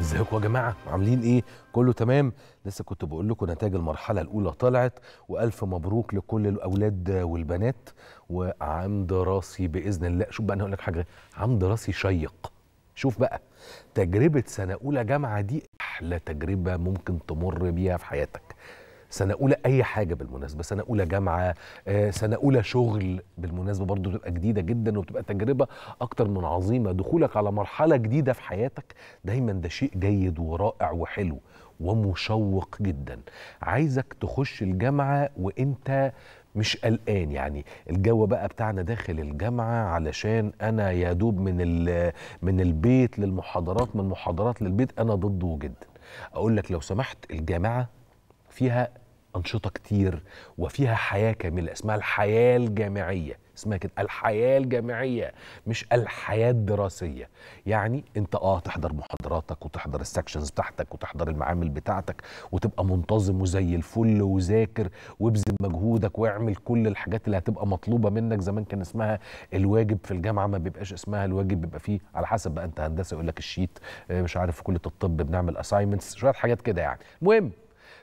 ازيكم يا جماعه عاملين ايه كله تمام لسه كنت بقول لكم نتائج المرحله الاولى طلعت والف مبروك لكل الاولاد والبنات وعام دراسي باذن الله شوف بقى انا هقول لك حاجه عام دراسي شيق شوف بقى تجربه سنه اولى جامعه دي احلى تجربه ممكن تمر بيها في حياتك سنه اولى اي حاجه بالمناسبه سنه اولى جامعه آه، سنه اولى شغل بالمناسبه برضو بتبقى جديده جدا وبتبقى تجربه اكتر من عظيمه دخولك على مرحله جديده في حياتك دايما ده شيء جيد ورائع وحلو ومشوق جدا عايزك تخش الجامعه وانت مش قلقان يعني الجو بقى بتاعنا داخل الجامعه علشان انا يا دوب من من البيت للمحاضرات من المحاضرات للبيت انا ضده جدا اقول لك لو سمحت الجامعه فيها انشطه كتير وفيها حياه كامله اسمها الحياه الجامعيه اسمها كده الحياه الجامعيه مش الحياه الدراسيه يعني انت اه تحضر محاضراتك وتحضر السكشنز بتاعتك وتحضر المعامل بتاعتك وتبقى منتظم وزي الفل وذاكر وابذل مجهودك واعمل كل الحاجات اللي هتبقى مطلوبه منك زمان كان اسمها الواجب في الجامعه ما بيبقاش اسمها الواجب بيبقى فيه على حسب بقى انت هندسه يقول لك الشيت آه، مش عارف في كليه الطب بنعمل اساينمنتس شويه حاجات كده يعني المهم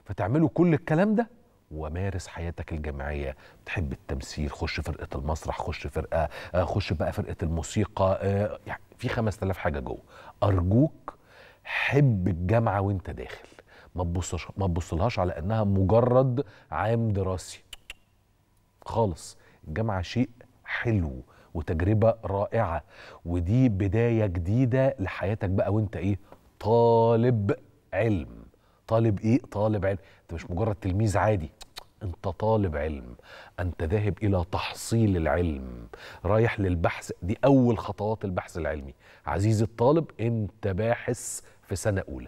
فتعملوا كل الكلام ده ومارس حياتك الجامعية تحب التمثيل خش فرقة المسرح خش فرقة آه، خش بقى فرقة الموسيقى آه، يعني في 5000 حاجة جوه أرجوك حب الجامعة وانت داخل ما تبصش ما تبصلهاش على انها مجرد عام دراسي خالص الجامعة شيء حلو وتجربة رائعة ودي بداية جديدة لحياتك بقى وانت ايه طالب علم طالب ايه طالب علم انت مش مجرد تلميذ عادي انت طالب علم انت ذاهب الى تحصيل العلم رايح للبحث دي اول خطوات البحث العلمي عزيزي الطالب انت باحث في سنه اولى